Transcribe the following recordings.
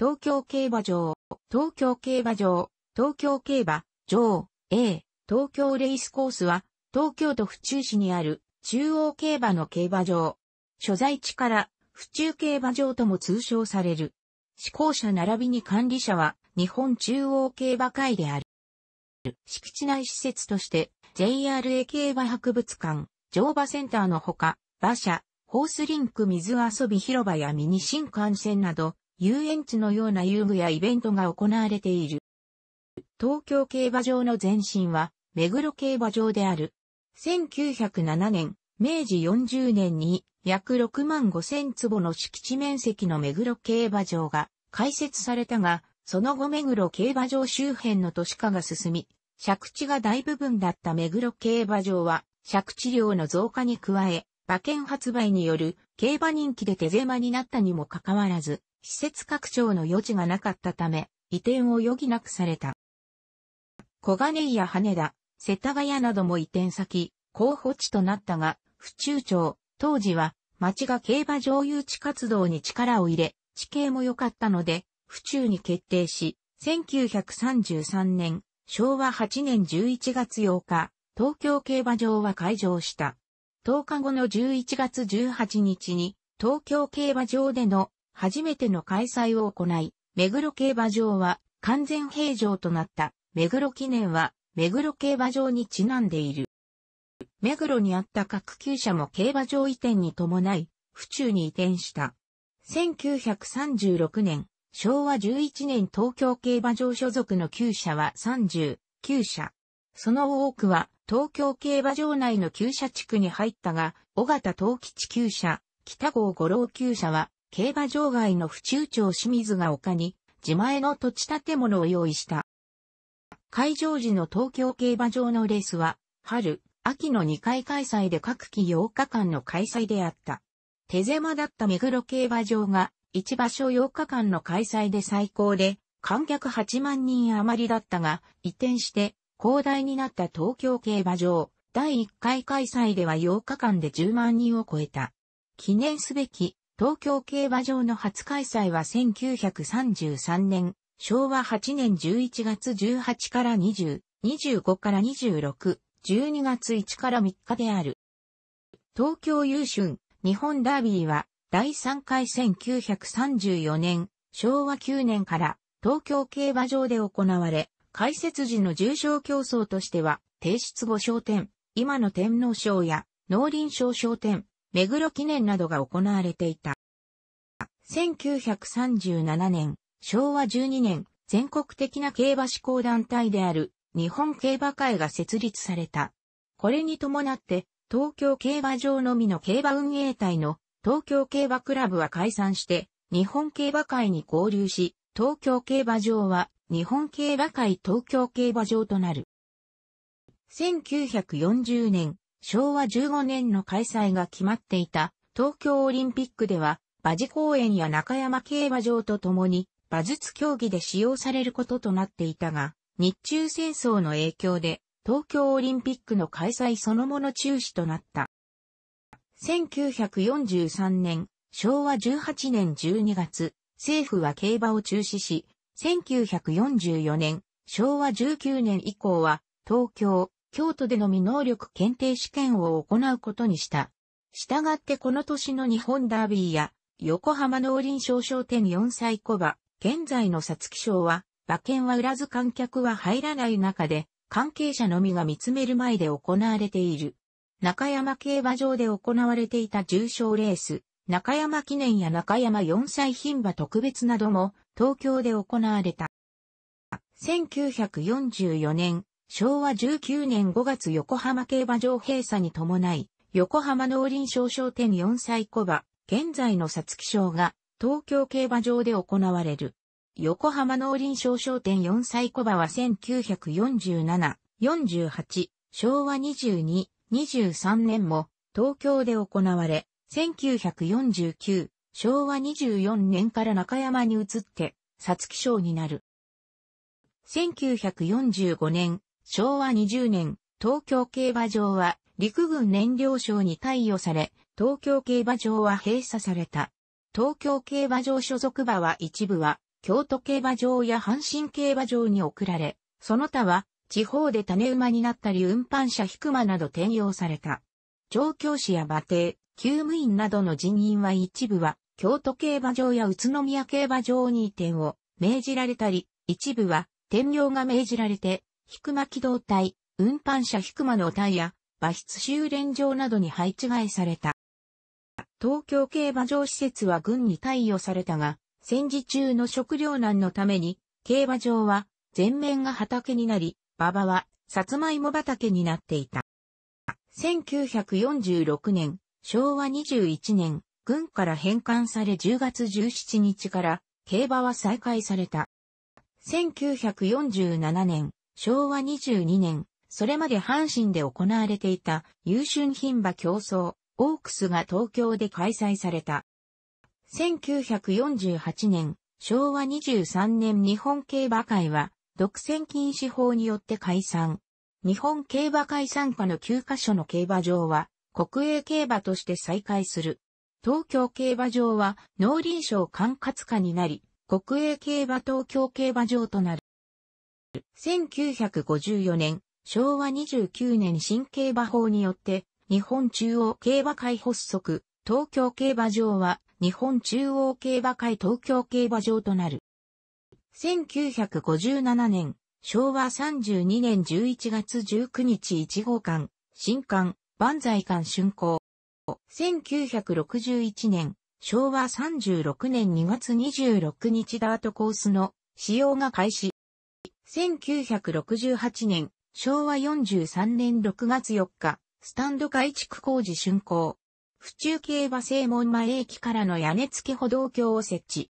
東京競馬場、東京競馬場、東京競馬場、A、東京レイスコースは、東京都府中市にある中央競馬の競馬場。所在地から府中競馬場とも通称される。施行者並びに管理者は日本中央競馬会である。敷地内施設として JRA 競馬博物館、乗馬センターのほか、馬車、ホースリンク水遊び広場やミニ新幹線など遊園地のような遊具やイベントが行われている。東京競馬場の前身は、目黒競馬場である。1907年、明治40年に約6万5千坪の敷地面積の目黒競馬場が開設されたが、その後目黒競馬場周辺の都市化が進み、借地が大部分だった目黒競馬場は、借地量の増加に加え、馬券発売による競馬人気で手狭になったにもかかわらず、施設拡張の余地がなかったため、移転を余儀なくされた。小金井や羽田、世田谷なども移転先、候補地となったが、府中町、当時は町が競馬場誘致活動に力を入れ、地形も良かったので、府中に決定し、1933年、昭和8年11月8日、東京競馬場は開場した。10日後の11月18日に、東京競馬場での初めての開催を行い、目黒競馬場は完全平常となった目黒記念は目黒競馬場にちなんでいる。目黒にあった各厩舎も競馬場移転に伴い、府中に移転した。1936年、昭和11年東京競馬場所属の厩舎は39舎。その多くは東京競馬場内の厩舎地区に入ったが、尾形東吉厩舎、北郷五郎厩舎は競馬場外の府中町清水が丘に、自前の土地建物を用意した。会場時の東京競馬場のレースは、春、秋の2回開催で各期8日間の開催であった。手狭だった目黒競馬場が、1場所8日間の開催で最高で、観客8万人余りだったが、移転して、広大になった東京競馬場、第1回開催では8日間で10万人を超えた。記念すべき東京競馬場の初開催は1933年、昭和8年11月18から20、25から26、12月1から3日である。東京優春、日本ダービーは、第3回1934年、昭和9年から、東京競馬場で行われ、開設時の重賞競争としては、帝出後商店、今の天皇賞や、農林賞商店、目黒記念などが行われていた。1937年、昭和12年、全国的な競馬志向団体である日本競馬会が設立された。これに伴って、東京競馬場のみの競馬運営隊の東京競馬クラブは解散して、日本競馬会に合流し、東京競馬場は日本競馬会東京競馬場となる。1940年、昭和15年の開催が決まっていた東京オリンピックでは、馬事公園や中山競馬場とともに、馬術競技で使用されることとなっていたが、日中戦争の影響で、東京オリンピックの開催そのもの中止となった。1943年、昭和18年12月、政府は競馬を中止し、1944年、昭和19年以降は、東京、京都での未能力検定試験を行うことにした。したがってこの年の日本ダービーや、横浜農林商商店4歳小馬、現在の皐月賞は、馬券は売らず観客は入らない中で、関係者のみが見つめる前で行われている。中山競馬場で行われていた重賞レース、中山記念や中山4歳牝馬特別なども東京で行われた。1944年、昭和19年5月横浜競馬場閉鎖に伴い、横浜農林商商店4歳小馬、現在の皐月賞が東京競馬場で行われる。横浜農林商商店4歳小馬は1947、48、昭和22、23年も東京で行われ、1949、昭和24年から中山に移って、皐月賞になる。1945年、昭和20年、東京競馬場は陸軍燃料省に貸与され、東京競馬場は閉鎖された。東京競馬場所属馬は一部は、京都競馬場や阪神競馬場に送られ、その他は、地方で種馬になったり運搬車引く馬など転用された。調教師や馬蹄、厩務員などの人員は一部は、京都競馬場や宇都宮競馬場に移転を命じられたり、一部は転用が命じられて、ヒクマ機動隊、運搬車ヒクマの隊や、馬室修練場などに配置外された。東京競馬場施設は軍に貸与されたが、戦時中の食糧難のために、競馬場は全面が畑になり、馬場はさつまいも畑になっていた。1946年、昭和21年、軍から返還され10月17日から競馬は再開された。1947年、昭和22年、それまで阪神で行われていた優秀品馬競争、オークスが東京で開催された。1948年、昭和23年日本競馬会は、独占禁止法によって解散。日本競馬会参加の9カ所の競馬場は、国営競馬として再開する。東京競馬場は農林省管轄下になり、国営競馬東京競馬場となる。1954年、昭和29年新競馬法によって、日本中央競馬会発足、東京競馬場は、日本中央競馬会東京競馬場となる。1957年、昭和32年11月19日1号館、新館、万歳館竣工。1961年、昭和36年2月26日ダートコースの使用が開始。1968年、昭和43年6月4日、スタンド改築工事竣工。府中競馬正門前駅からの屋根付き歩道橋を設置。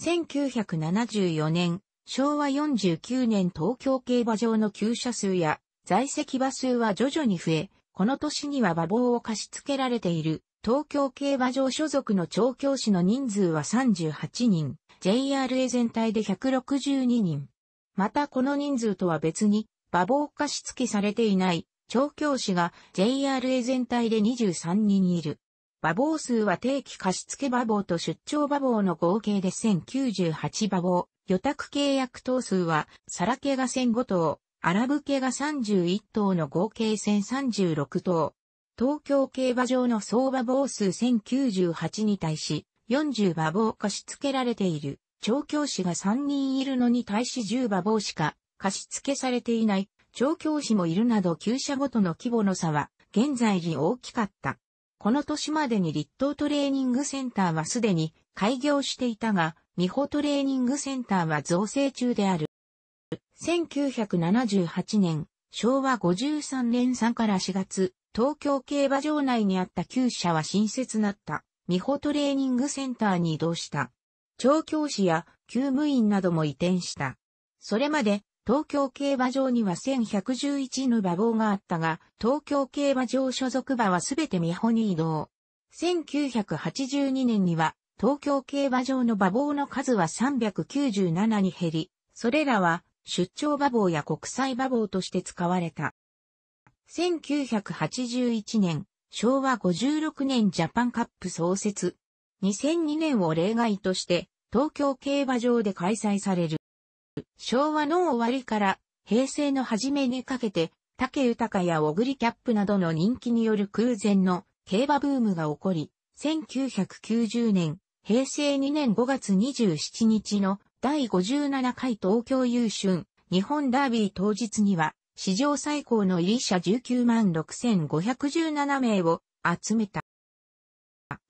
1974年、昭和49年東京競馬場の厩車数や在籍馬数は徐々に増え、この年には馬房を貸し付けられている東京競馬場所属の調教師の人数は38人、JRA 全体で162人。またこの人数とは別に、馬房貸し付されていない、調教師が JRA 全体で23人いる。馬房数は定期貸付馬房と出張馬房の合計で1098馬房。予託契約頭数は、サラケが1005頭、アラブケが31頭の合計1036頭。東京競馬場の総馬房数1098に対し、40馬房貸し付けられている。調教師が3人いるのに対し10馬房しか貸付されていない調教師もいるなど旧車ごとの規模の差は現在に大きかった。この年までに立東トレーニングセンターはすでに開業していたが、美穂トレーニングセンターは造成中である。1978年、昭和53年3から4月、東京競馬場内にあった旧車は新設なった、美穂トレーニングセンターに移動した。調教師や厩務員なども移転した。それまで、東京競馬場には1111の馬房があったが、東京競馬場所属馬はすべて美穂に移動。1982年には、東京競馬場の馬房の数は397に減り、それらは出張馬房や国際馬房として使われた。1981年、昭和56年ジャパンカップ創設。2002年を例外として、東京競馬場で開催される。昭和の終わりから平成の初めにかけて、竹豊や小栗キャップなどの人気による空前の競馬ブームが起こり、1990年、平成2年5月27日の第57回東京優春日本ダービー当日には、史上最高の入り者19万6517名を集めた。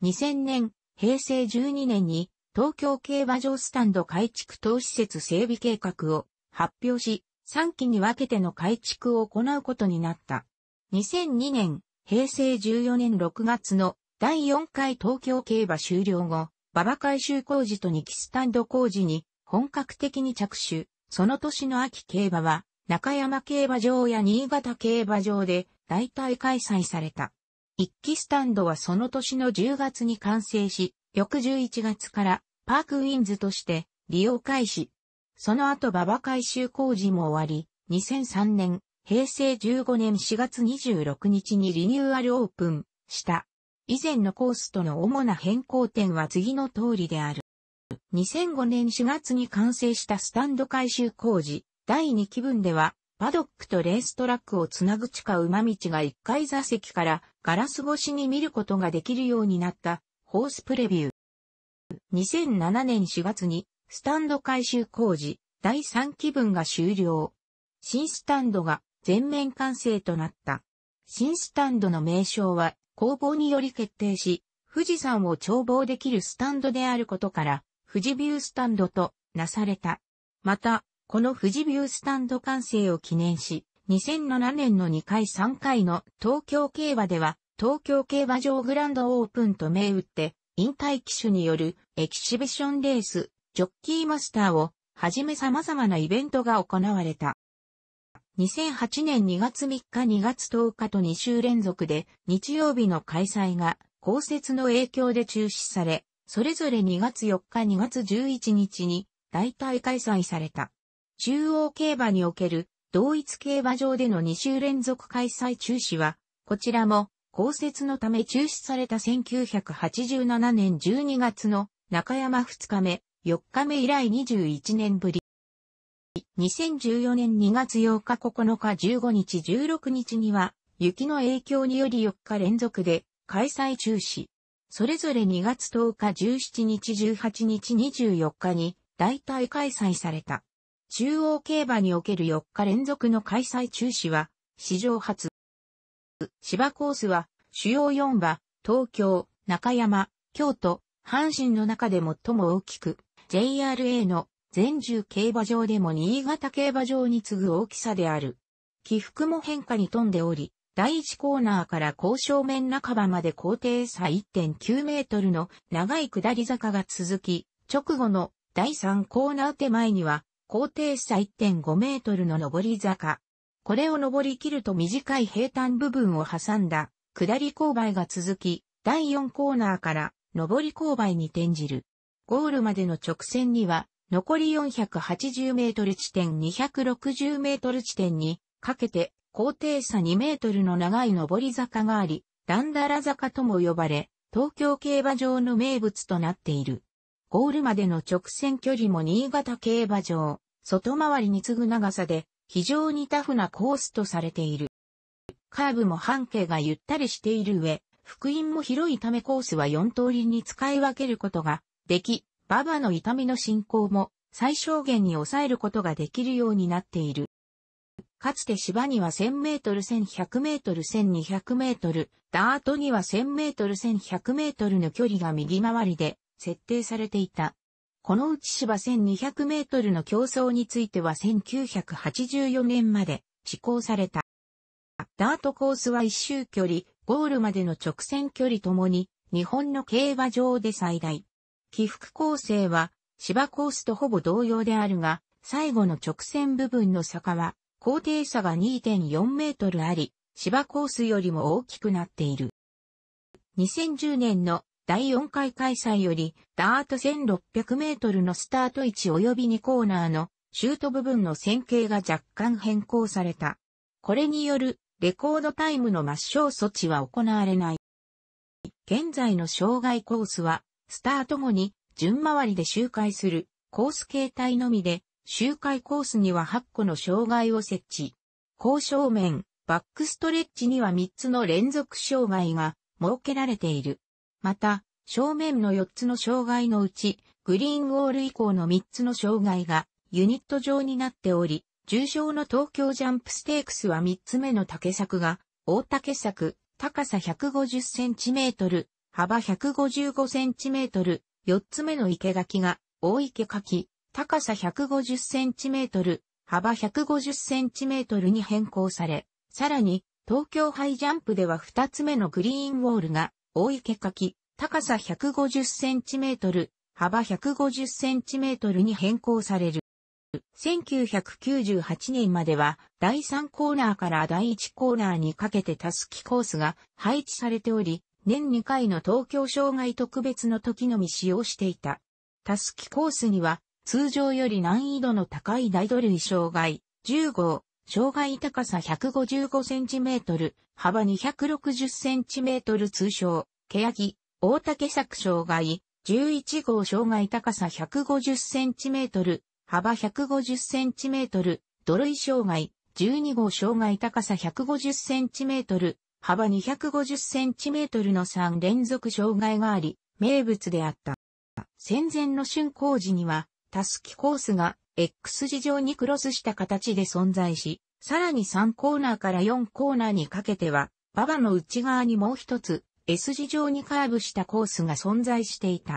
2000年、平成12年に東京競馬場スタンド改築等施設整備計画を発表し、3期に分けての改築を行うことになった。2002年、平成14年6月の第4回東京競馬終了後、馬場改修工事と2期スタンド工事に本格的に着手。その年の秋競馬は、中山競馬場や新潟競馬場で大体開催された。1期スタンドはその年の10月に完成し、翌11月からパークウィンズとして利用開始。その後馬場改修工事も終わり、2003年、平成15年4月26日にリニューアルオープンした。以前のコースとの主な変更点は次の通りである。2005年4月に完成したスタンド改修工事、第2期分では、パドックとレーストラックをつなぐ地下馬道が1階座席からガラス越しに見ることができるようになったホースプレビュー。2007年4月に、スタンド改修工事、第3期分が終了。新スタンドが全面完成となった。新スタンドの名称は工房により決定し、富士山を眺望できるスタンドであることから、富士ビュースタンドとなされた。また、この富士ビュースタンド完成を記念し、2007年の2回3回の東京競馬では東京競馬場グランドオープンと銘打って、引退機種によるエキシビションレース、ジョッキーマスターをはじめ様々なイベントが行われた。2008年2月3日2月10日と2週連続で日曜日の開催が降雪の影響で中止され、それぞれ2月4日2月11日に大体開催された。中央競馬における同一競馬場での2週連続開催中止は、こちらも公設のため中止された1987年12月の中山2日目、4日目以来21年ぶり。2014年2月8日9日15日16日には、雪の影響により4日連続で開催中止。それぞれ2月10日17日18日24日に代替開催された。中央競馬における4日連続の開催中止は史上初。芝コースは、主要4馬、東京、中山、京都、阪神の中で最も大きく、JRA の全住競馬場でも新潟競馬場に次ぐ大きさである。起伏も変化に富んでおり、第1コーナーから交渉面半ばまで高低差1.9メートルの長い下り坂が続き、直後の第3コーナー手前には高低差1.5メートルの上り坂、これを登り切ると短い平坦部分を挟んだ、下り勾配が続き、第4コーナーから上り勾配に転じる。ゴールまでの直線には、残り480メートル地点260メートル地点にかけて高低差2メートルの長い上り坂があり、ダンダラ坂とも呼ばれ、東京競馬場の名物となっている。ゴールまでの直線距離も新潟競馬場、外回りに次ぐ長さで非常にタフなコースとされている。カーブも半径がゆったりしている上、福音も広いためコースは4通りに使い分けることができ、馬場の痛みの進行も最小限に抑えることができるようになっている。かつて芝には1000メートル、1100メートル、1200メートル、ダートには1000メートル、1100メートルの距離が右回りで設定されていた。このうち芝1200メートルの競争については1984年まで施行された。ダートコースは一周距離、ゴールまでの直線距離ともに日本の競馬場で最大。起伏構成は芝コースとほぼ同様であるが、最後の直線部分の坂は高低差が2.4メートルあり、芝コースよりも大きくなっている。2010年の第4回開催より、ダート1600メートルのスタート位置及び2コーナーのシュート部分の線形が若干変更された。これによるレコードタイムの抹消措置は行われない。現在の障害コースは、スタート後に順回りで周回するコース形態のみで、周回コースには8個の障害を設置。高正面、バックストレッチには3つの連続障害が設けられている。また、正面の4つの障害のうち、グリーンウォール以降の3つの障害がユニット状になっており、重症の東京ジャンプステークスは3つ目の竹作が、大竹作、高さ 150cm、幅 155cm、4つ目の池垣が、大池垣、高さ 150cm、幅 150cm に変更され、さらに、東京ハイジャンプでは2つ目のグリーンウォールが、大池柿、高さ 150cm、幅 150cm に変更される。1998年までは第3コーナーから第1コーナーにかけてタスキコースが配置されており、年2回の東京障害特別の時のみ使用していた。タスキコースには通常より難易度の高い大土類障害10号、障害高さ 155cm、幅 260cm 通称、欅、大竹作障害、11号障害高さ 150cm、幅 150cm、土類障害、12号障害高さ 150cm、幅 250cm の3連続障害があり、名物であった。戦前の春工事には、タスキコースが X 字上にクロスした形で存在し、さらに3コーナーから4コーナーにかけては、馬場の内側にもう一つ S 字上にカーブしたコースが存在していた。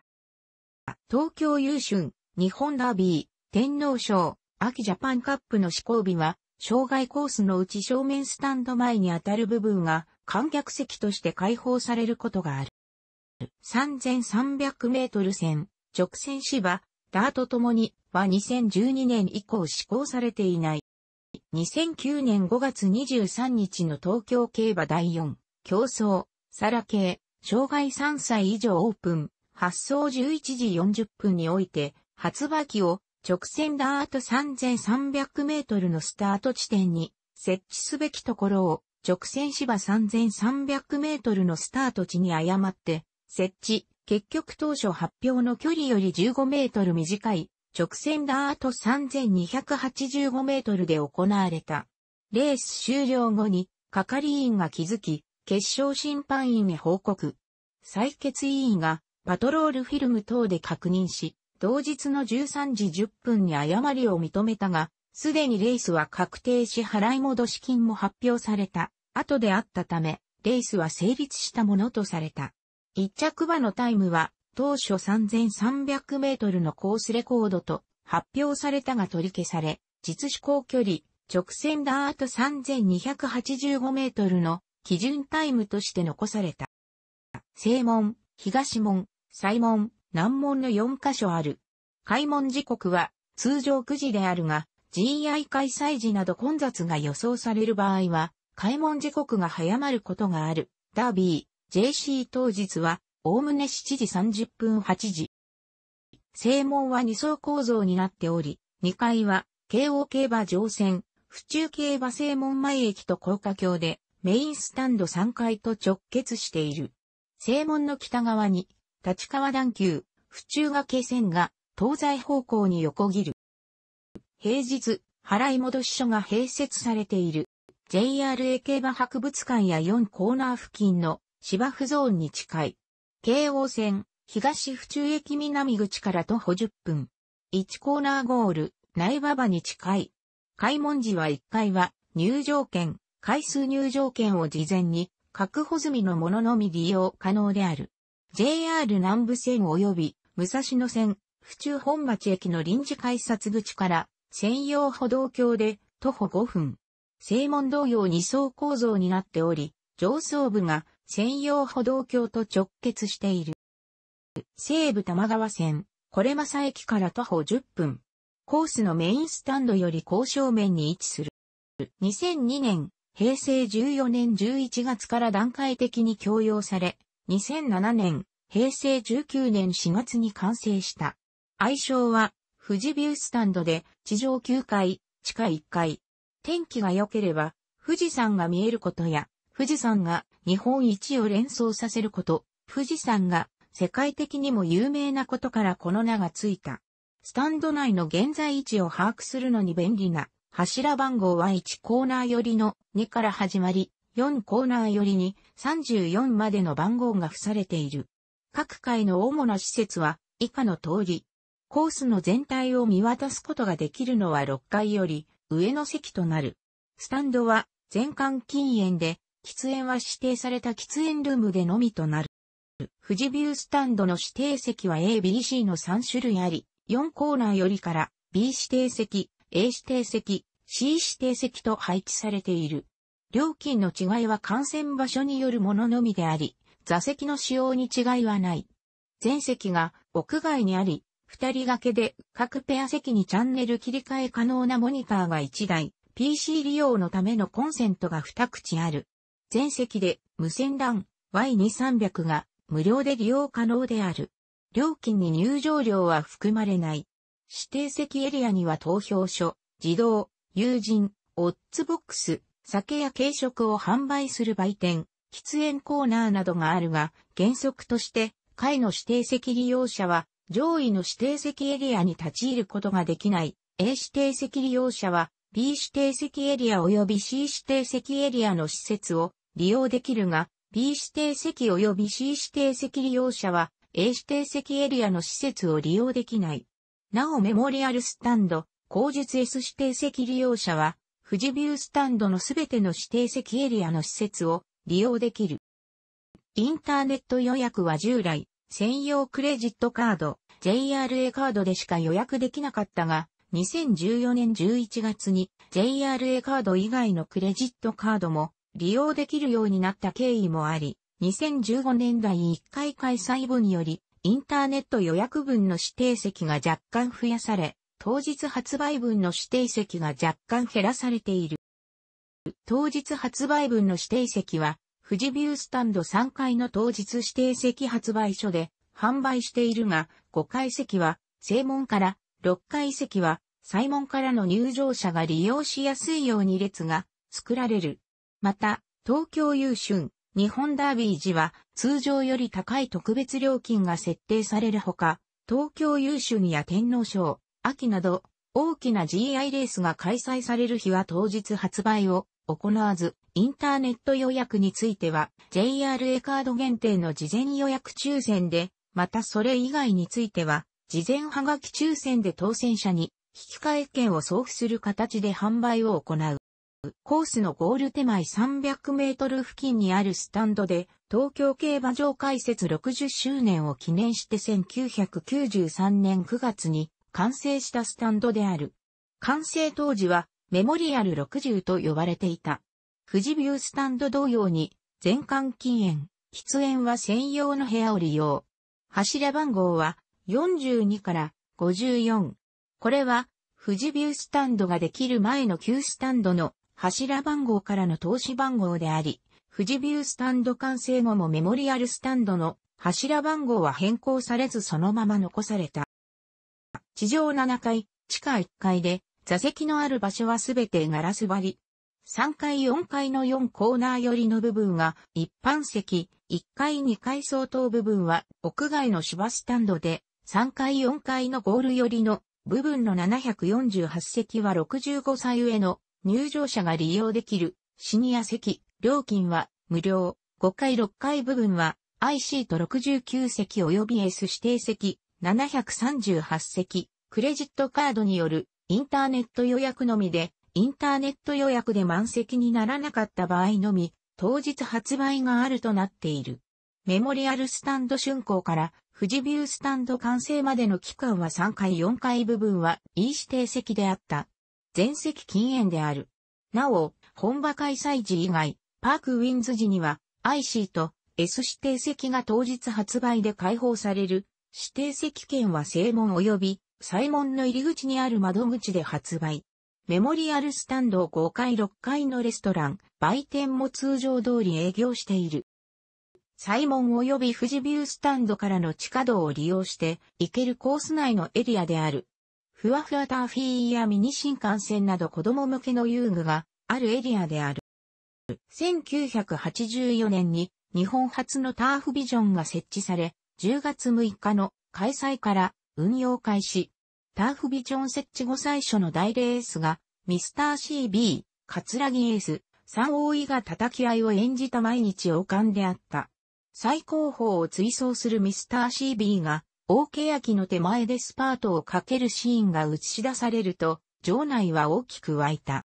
東京優春、日本ダービー、天皇賞、秋ジャパンカップの施行日は、障害コースのうち正面スタンド前に当たる部分が観客席として開放されることがある。3300メートル線、直線芝、ターともには2012年以降施行されていない。2009年5月23日の東京競馬第4、競争、サラ系、障害3歳以上オープン、発送11時40分において、発馬機を直線ダート3300メートルのスタート地点に設置すべきところを直線芝3300メートルのスタート地に誤って設置、結局当初発表の距離より15メートル短い直線ダート3285メートルで行われた。レース終了後に係員が気づき、決勝審判員へ報告。採決委員がパトロールフィルム等で確認し、同日の13時10分に誤りを認めたが、すでにレースは確定し払い戻し金も発表された後であったため、レースは成立したものとされた。一着馬のタイムは当初3300メートルのコースレコードと発表されたが取り消され、実施行距離、直線ダート3285メートルの基準タイムとして残された。正門、東門、西門、南門の4カ所ある。開門時刻は通常9時であるが、GI 開催時など混雑が予想される場合は、開門時刻が早まることがある。ダービ JC 当日は、おおむね7時30分8時。正門は2層構造になっており、2階は、京王競馬乗船、府中競馬正門前駅と高架橋で、メインスタンド3階と直結している。正門の北側に、立川段丘、府中が気線が、東西方向に横切る。平日、払い戻し所が併設されている。JRA 競馬博物館や4コーナー付近の芝生ゾーンに近い。京王線、東府中駅南口から徒歩10分。1コーナーゴール、苗場場に近い。開門時は1階は、入場券、回数入場券を事前に、確保済みのもののみ利用可能である。JR 南部線及び、武蔵野線、府中本町駅の臨時改札口から、専用歩道橋で、徒歩5分。正門同様2層構造になっており、上層部が専用歩道橋と直結している。西武玉川線、これまさ駅から徒歩10分。コースのメインスタンドより高正面に位置する。2002年、平成14年11月から段階的に供用され、2007年、平成19年4月に完成した。愛称は、富士ビュースタンドで、地上9階、地下1階。天気が良ければ、富士山が見えることや、富士山が日本一を連想させること、富士山が世界的にも有名なことからこの名がついた。スタンド内の現在位置を把握するのに便利な柱番号は1コーナー寄りの2から始まり、4コーナー寄りに34までの番号が付されている。各階の主な施設は以下の通り。コースの全体を見渡すことができるのは6階より上の席となる。スタンドは全館禁煙で喫煙は指定された喫煙ルームでのみとなる。富士ビュースタンドの指定席は A、B、C の3種類あり、4コーナーよりから B 指定席、A 指定席、C 指定席と配置されている。料金の違いは感染場所によるもののみであり、座席の使用に違いはない。全席が屋外にあり、二人掛けで各ペア席にチャンネル切り替え可能なモニターが1台、PC 利用のためのコンセントが2口ある。全席で無線 LAN Y2300 が無料で利用可能である。料金に入場料は含まれない。指定席エリアには投票所、自動、友人、オッツボックス、酒や軽食を販売する売店、喫煙コーナーなどがあるが、原則として、会の指定席利用者は、上位の指定席エリアに立ち入ることができない。A 指定席利用者は、B 指定席エリア及び C 指定席エリアの施設を利用できるが、B 指定席及び C 指定席利用者は A 指定席エリアの施設を利用できない。なおメモリアルスタンド、後述 S 指定席利用者は、富士ビュースタンドのすべての指定席エリアの施設を利用できる。インターネット予約は従来、専用クレジットカード、JRA カードでしか予約できなかったが、2014年11月に JRA カード以外のクレジットカードも利用できるようになった経緯もあり、2015年代1回開催部により、インターネット予約分の指定席が若干増やされ、当日発売分の指定席が若干減らされている。当日発売分の指定席は、富士ビュースタンド3階の当日指定席発売所で販売しているが、5階席は正門から、6階席は西門からの入場者が利用しやすいように列が作られる。また、東京優春、日本ダービー時は通常より高い特別料金が設定されるほか、東京優春や天皇賞、秋など大きな GI レースが開催される日は当日発売を行わず、インターネット予約については JRA カード限定の事前予約抽選で、またそれ以外については、事前はがき抽選で当選者に引き換え券を送付する形で販売を行う。コースのゴール手前300メートル付近にあるスタンドで、東京競馬場開設60周年を記念して1993年9月に完成したスタンドである。完成当時はメモリアル60と呼ばれていた。富士ビュースタンド同様に、全館禁煙、喫煙は専用の部屋を利用。柱番号は42から54。これは、富士ビュースタンドができる前の旧スタンドの柱番号からの投資番号であり、富士ビュースタンド完成後もメモリアルスタンドの柱番号は変更されずそのまま残された。地上7階、地下1階で、座席のある場所はすべてガラス張り。3階4階の4コーナー寄りの部分が一般席、1階2階相当部分は屋外の芝スタンドで、3階4階のゴール寄りの部分の748席は65歳上の入場者が利用できるシニア席、料金は無料、5階6階部分は IC と69席及び S 指定席、738席、クレジットカードによるインターネット予約のみで、インターネット予約で満席にならなかった場合のみ、当日発売があるとなっている。メモリアルスタンド竣工から富士ビュースタンド完成までの期間は3階4階部分は E 指定席であった。全席禁煙である。なお、本場開催時以外、パークウィンズ時には IC と S 指定席が当日発売で開放される。指定席券は正門及び、西門の入り口にある窓口で発売。メモリアルスタンド5階6階のレストラン、売店も通常通り営業している。西門及び富士ビュースタンドからの地下道を利用して、行けるコース内のエリアである。ふわふわターフィーやミニ新幹線など子供向けの遊具があるエリアである。1984年に日本初のターフビジョンが設置され、10月6日の開催から運用開始。ターフビジョン設置後最初の大レースが、ミスター CB、カツラギエース、三王位が叩き合いを演じた毎日王冠であった。最高峰を追走するミスター CB が、大欅の手前でスパートをかけるシーンが映し出されると、場内は大きく湧いた。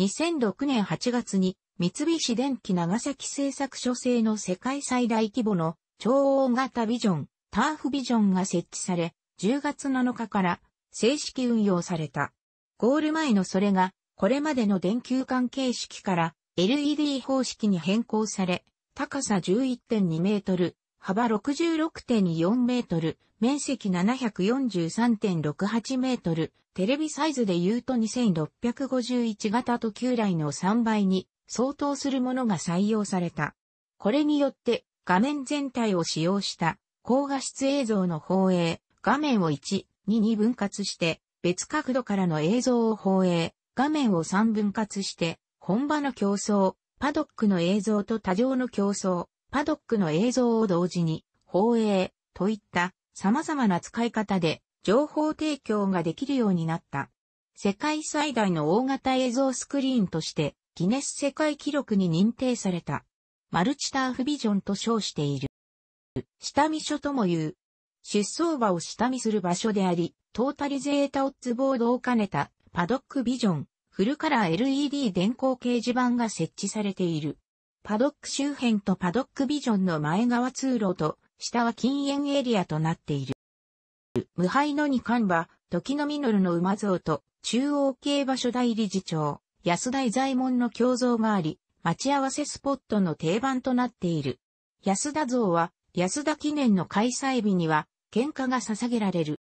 2006年8月に、三菱電機長崎製作所製の世界最大規模の超大型ビジョン、ターフビジョンが設置され、10月7日から正式運用された。ゴール前のそれが、これまでの電球管形式から LED 方式に変更され、高さ11.2メートル、幅66.4メートル、面積743.68メートル、テレビサイズで言うと2651型と旧来の3倍に相当するものが採用された。これによって画面全体を使用した高画質映像の放映、画面を1、2に分割して別角度からの映像を放映、画面を3分割して本場の競争、パドックの映像と多常の競争、パドックの映像を同時に放映といった様々な使い方で情報提供ができるようになった。世界最大の大型映像スクリーンとしてギネス世界記録に認定された。マルチターフビジョンと称している。下見所とも言う。出走馬を下見する場所であり、トータリゼータオッズボードを兼ねたパドックビジョン、フルカラー LED 電光掲示板が設置されている。パドック周辺とパドックビジョンの前側通路と、下は禁煙エリアとなっている。無敗の二冠は、時のミノルの馬像と、中央競馬所大理事長、安田伊左衛門の胸像があり、待ち合わせスポットの定番となっている。安田像は、安田記念の開催日には、喧嘩が捧げられる。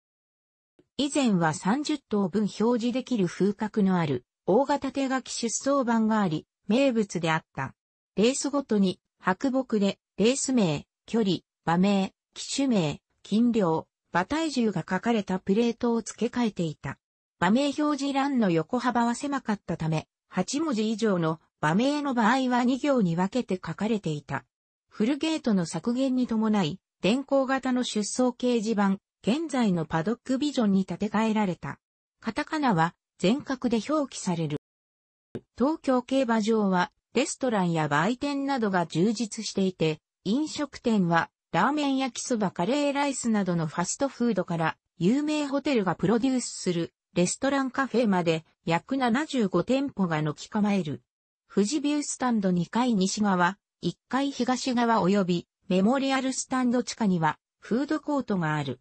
以前は30頭分表示できる風格のある、大型手書き出走版があり、名物であった。レースごとに、白木で、レース名、距離、馬名、機種名、斤量、馬体重が書かれたプレートを付け替えていた。馬名表示欄の横幅は狭かったため、8文字以上の馬名の場合は2行に分けて書かれていた。フルゲートの削減に伴い、電光型の出走掲示板、現在のパドックビジョンに建て替えられた。カタカナは全角で表記される。東京競馬場はレストランや売店などが充実していて、飲食店はラーメン焼きそばカレーライスなどのファストフードから有名ホテルがプロデュースするレストランカフェまで約75店舗が軒構える。富士ビュースタンド2階西側、1階東側及びメモリアルスタンド地下にはフードコートがある。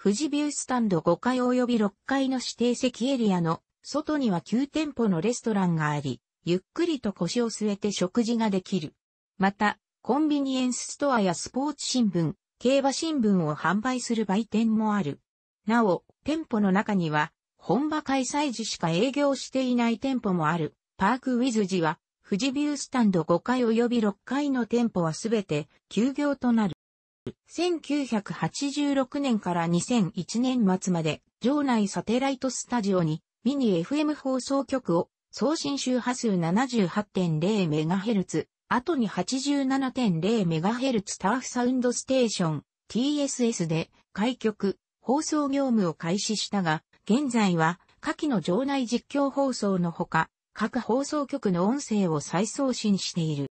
富士ビュースタンド5階及び6階の指定席エリアの外には9店舗のレストランがあり、ゆっくりと腰を据えて食事ができる。また、コンビニエンスストアやスポーツ新聞、競馬新聞を販売する売店もある。なお、店舗の中には、本場開催時しか営業していない店舗もある。パークウィズ時は、富士ビュースタンド5階及び6階の店舗はすべて休業となる。1986年から2001年末まで、場内サテライトスタジオにミニ FM 放送局を送信周波数 78.0MHz、後に 87.0MHz ターフサウンドステーション TSS で開局、放送業務を開始したが、現在は下記の場内実況放送のほか、各放送局の音声を再送信している。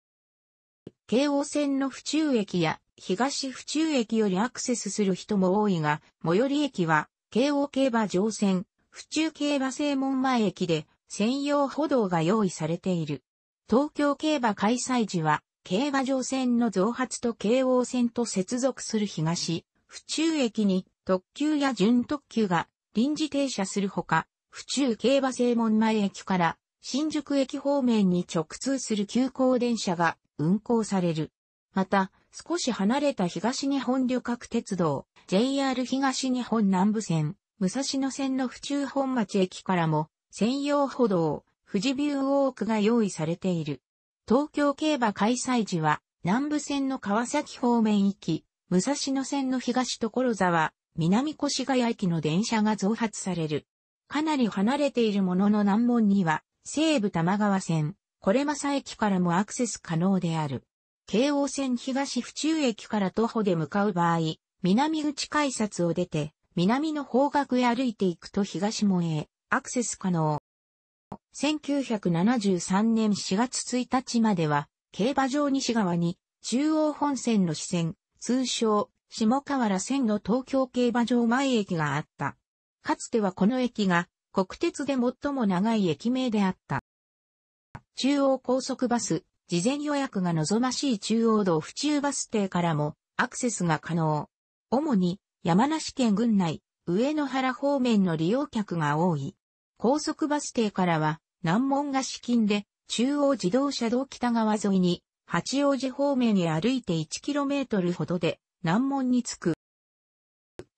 京王線の府中駅や東府中駅よりアクセスする人も多いが、最寄り駅は京王競馬乗船、府中競馬正門前駅で専用歩道が用意されている。東京競馬開催時は、競馬場線の増発と京王線と接続する東、府中駅に特急や準特急が臨時停車するほか、府中競馬正門前駅から新宿駅方面に直通する急行電車が運行される。また、少し離れた東日本旅客鉄道、JR 東日本南部線、武蔵野線の府中本町駅からも専用歩道、富士ビューウォークが用意されている。東京競馬開催時は、南部線の川崎方面行き、武蔵野線の東所沢、南越谷駅の電車が増発される。かなり離れているものの南門には、西武玉川線、これまさ駅からもアクセス可能である。京王線東府中駅から徒歩で向かう場合、南口改札を出て、南の方角へ歩いていくと東門へ、アクセス可能。1973年4月1日までは、競馬場西側に、中央本線の支線、通称、下河原線の東京競馬場前駅があった。かつてはこの駅が、国鉄で最も長い駅名であった。中央高速バス、事前予約が望ましい中央道府中バス停からもアクセスが可能。主に山梨県郡内、上野原方面の利用客が多い。高速バス停からは南門が至近で中央自動車道北側沿いに八王子方面へ歩いて 1km ほどで難問に着く。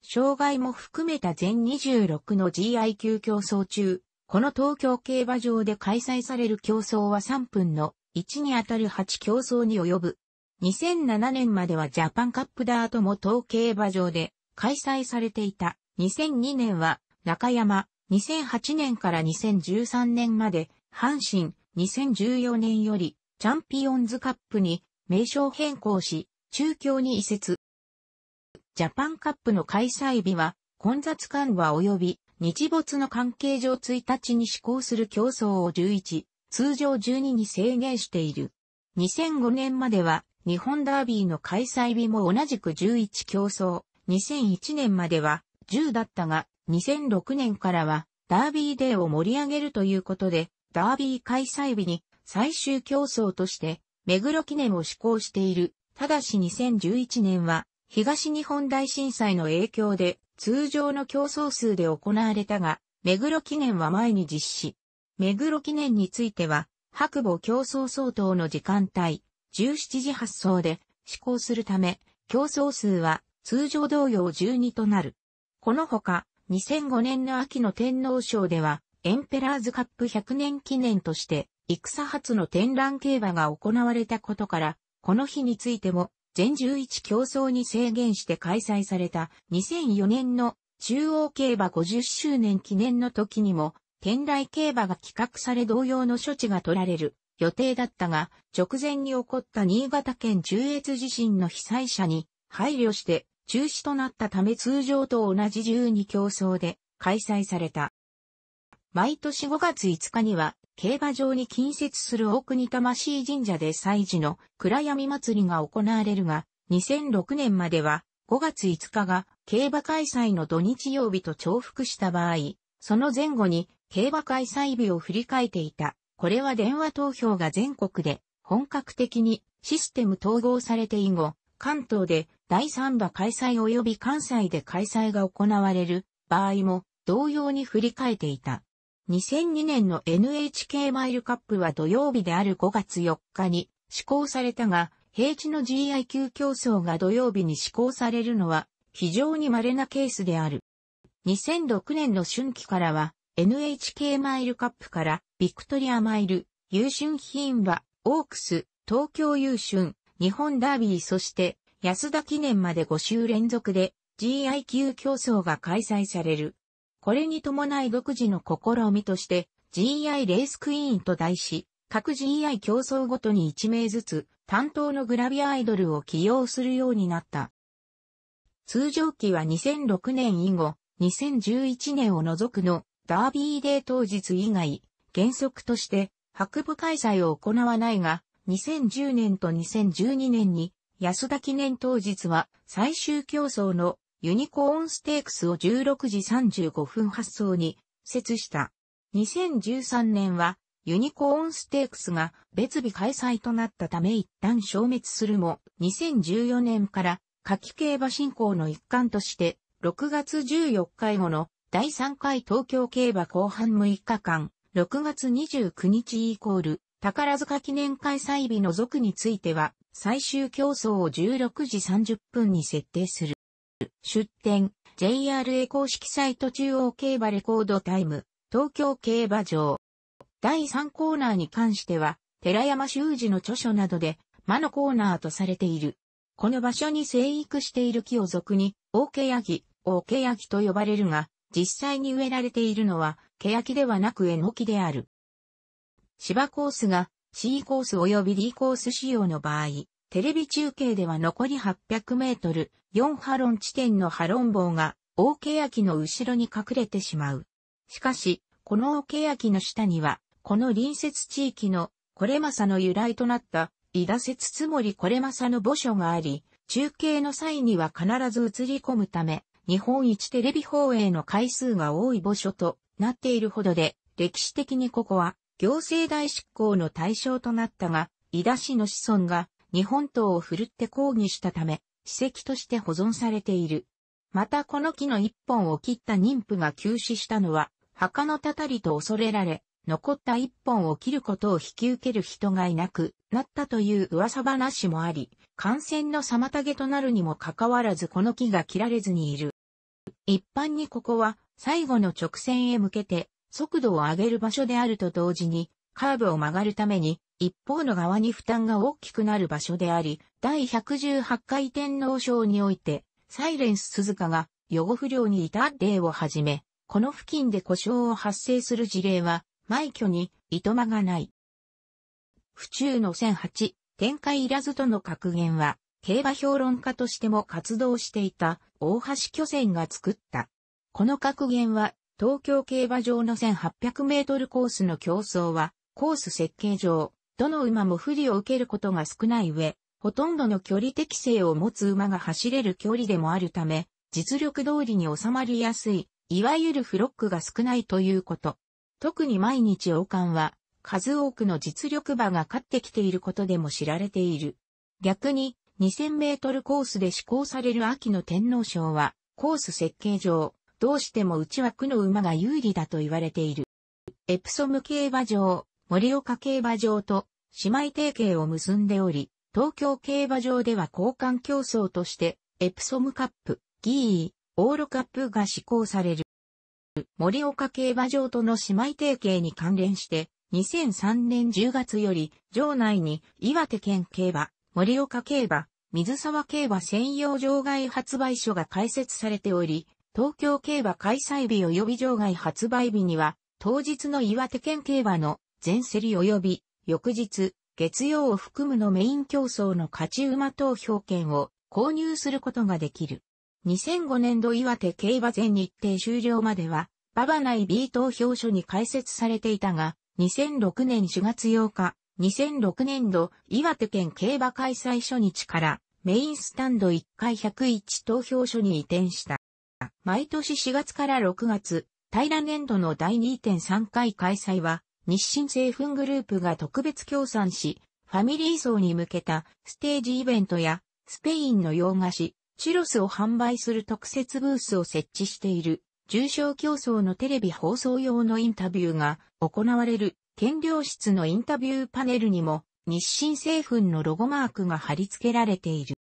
障害も含めた全26の GI 級競争中、この東京競馬場で開催される競争は3分の1にあたる8競争に及ぶ。2007年まではジャパンカップダートも東競馬場で開催されていた。2002年は中山、2008年から2013年まで、阪神、2014年より、チャンピオンズカップに名称変更し、中京に移設。ジャパンカップの開催日は、混雑緩和及び日没の関係上1日に施行する競争を11、通常12に制限している。2005年までは、日本ダービーの開催日も同じく11競争、2001年までは10だったが、2006年からはダービーデーを盛り上げるということで、ダービー開催日に最終競争として、目黒記念を施行している。ただし2011年は、東日本大震災の影響で、通常の競争数で行われたが、目黒記念は前に実施。目黒記念については、白母競争相当の時間帯、17時発送で施行するため、競争数は通常同様12となる。このほか、2005年の秋の天皇賞では、エンペラーズカップ100年記念として、戦初の天覧競馬が行われたことから、この日についても、全11競争に制限して開催された2004年の中央競馬50周年記念の時にも、天来競馬が企画され同様の処置が取られる予定だったが、直前に起こった新潟県中越地震の被災者に配慮して中止となったため通常と同じ12競争で開催された。毎年5月5日には、競馬場に近接する大国魂神社で祭事の暗闇祭りが行われるが、2006年までは5月5日が競馬開催の土日曜日と重複した場合、その前後に競馬開催日を振り返っていた。これは電話投票が全国で本格的にシステム統合されて以後、関東で第3波開催及び関西で開催が行われる場合も同様に振り返っていた。2002年の NHK マイルカップは土曜日である5月4日に施行されたが、平地の GI 級競争が土曜日に施行されるのは非常に稀なケースである。2006年の春季からは NHK マイルカップからビクトリアマイル、優春品はオークス、東京優春、日本ダービーそして安田記念まで5週連続で GI 級競争が開催される。これに伴い独自の試みとして GI レースクイーンと題し、各 GI 競争ごとに1名ずつ担当のグラビアアイドルを起用するようになった。通常期は2006年以後、2011年を除くのダービーデー当日以外、原則として白部開催を行わないが、2010年と2012年に安田記念当日は最終競争のユニコーンステークスを16時35分発送に設した。2013年はユニコーンステークスが別日開催となったため一旦消滅するも2014年から夏季競馬振興の一環として6月14日以後の第3回東京競馬後半6日間6月29日イコール宝塚記念開催日の続については、最終競争を16時30分に設定する。出展、JRA 公式サイト中央競馬レコードタイム、東京競馬場。第3コーナーに関しては、寺山修司の著書などで、魔のコーナーとされている。この場所に生育している木を俗に、大ケヤギ、大ケヤギと呼ばれるが、実際に植えられているのは、ケヤキではなくエノキである。芝コースが C コース及び D コース仕様の場合、テレビ中継では残り800メートル、4波論地点の波論棒が、大欅の後ろに隠れてしまう。しかし、この大欅の下には、この隣接地域の、これまさの由来となった、伊田節つもりこれまさの墓所があり、中継の際には必ず映り込むため、日本一テレビ放映の回数が多い墓所となっているほどで、歴史的にここは行政代執行の対象となったが、伊田氏の子孫が日本刀を振るって抗議したため、史跡として保存されている。またこの木の一本を切った妊婦が急死したのは、墓のたたりと恐れられ、残った一本を切ることを引き受ける人がいなくなったという噂話もあり、感染の妨げとなるにもかかわらずこの木が切られずにいる。一般にここは最後の直線へ向けて速度を上げる場所であると同時に、カーブを曲がるために、一方の側に負担が大きくなる場所であり、第118回天皇賞において、サイレンス鈴鹿が予後不良にいた例をはじめ、この付近で故障を発生する事例は、埋挙に、糸間がない。府中の1008、展開いらずとの格言は、競馬評論家としても活動していた大橋巨船が作った。この格言は東京競馬場の1800メートルコースの競争は、コース設計上、どの馬も不利を受けることが少ない上、ほとんどの距離適性を持つ馬が走れる距離でもあるため、実力通りに収まりやすい、いわゆるフロックが少ないということ。特に毎日王冠は、数多くの実力馬が勝ってきていることでも知られている。逆に、2000メートルコースで施行される秋の天皇賞は、コース設計上、どうしても内枠の馬が有利だと言われている。エプソム競馬場、森岡競馬場と姉妹提携を結んでおり、東京競馬場では交換競争として、エプソムカップ、ギー、オールカップが施行される。森岡競馬場との姉妹提携に関連して、2003年10月より、場内に岩手県競馬、森岡競馬、水沢競馬専用場外発売所が開設されており、東京競馬開催日及び場外発売日には、当日の岩手県競馬の全競り及び、翌日、月曜を含むのメイン競争の勝ち馬投票券を購入することができる。2005年度岩手競馬全日程終了までは、馬場内 B 投票所に開設されていたが、2006年4月8日、2006年度岩手県競馬開催初日からメインスタンド1回101投票所に移転した。毎年4月から6月、平年度の第2.3回開催は、日清製粉グループが特別協賛し、ファミリー層に向けたステージイベントや、スペインの洋菓子、チュロスを販売する特設ブースを設置している、重症競争のテレビ放送用のインタビューが行われる、検量室のインタビューパネルにも、日清製粉のロゴマークが貼り付けられている。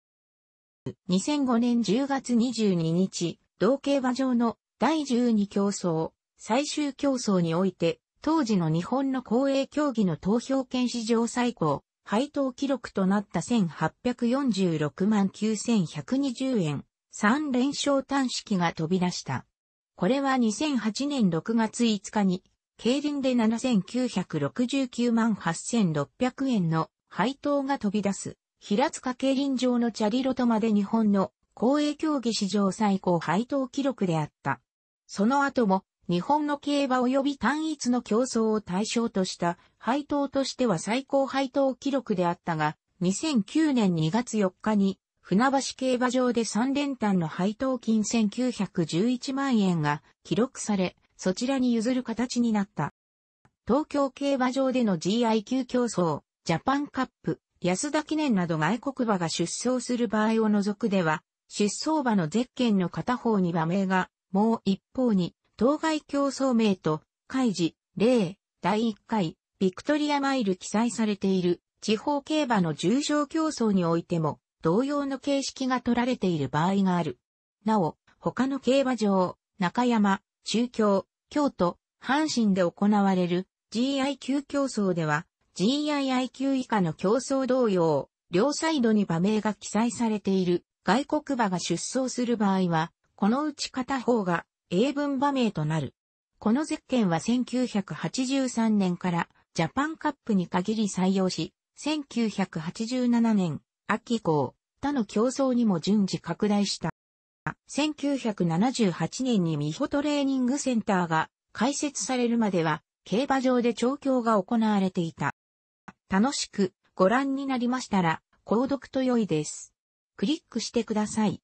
2005年10月22日、同競馬場の第12競争、最終競争において、当時の日本の公営競技の投票権史上最高、配当記録となった1846万9120円、3連勝短式が飛び出した。これは2008年6月5日に、競輪で7969万8600円の配当が飛び出す、平塚競輪場のチャリロトまで日本の公営競技史上最高配当記録であった。その後も、日本の競馬及び単一の競争を対象とした配当としては最高配当記録であったが、2009年2月4日に、船橋競馬場で3連単の配当金1911万円が記録され、そちらに譲る形になった。東京競馬場での GIQ 競争、ジャパンカップ、安田記念など外国馬が出走する場合を除くでは、出走馬のゼッケンの片方に馬名が、もう一方に、当該競争名と、開示、例、第1回、ビクトリアマイル記載されている、地方競馬の重賞競争においても、同様の形式が取られている場合がある。なお、他の競馬場、中山、中京、京都、阪神で行われる GIQ 競争では GIIQ 以下の競争同様、両サイドに馬名が記載されている外国馬が出走する場合は、このうち片方が英文馬名となる。このゼッケンは1983年からジャパンカップに限り採用し、1987年秋以降、他の競争にも順次拡大した。1978年に美ホトレーニングセンターが開設されるまでは、競馬場で調教が行われていた。楽しくご覧になりましたら、購読と良いです。クリックしてください。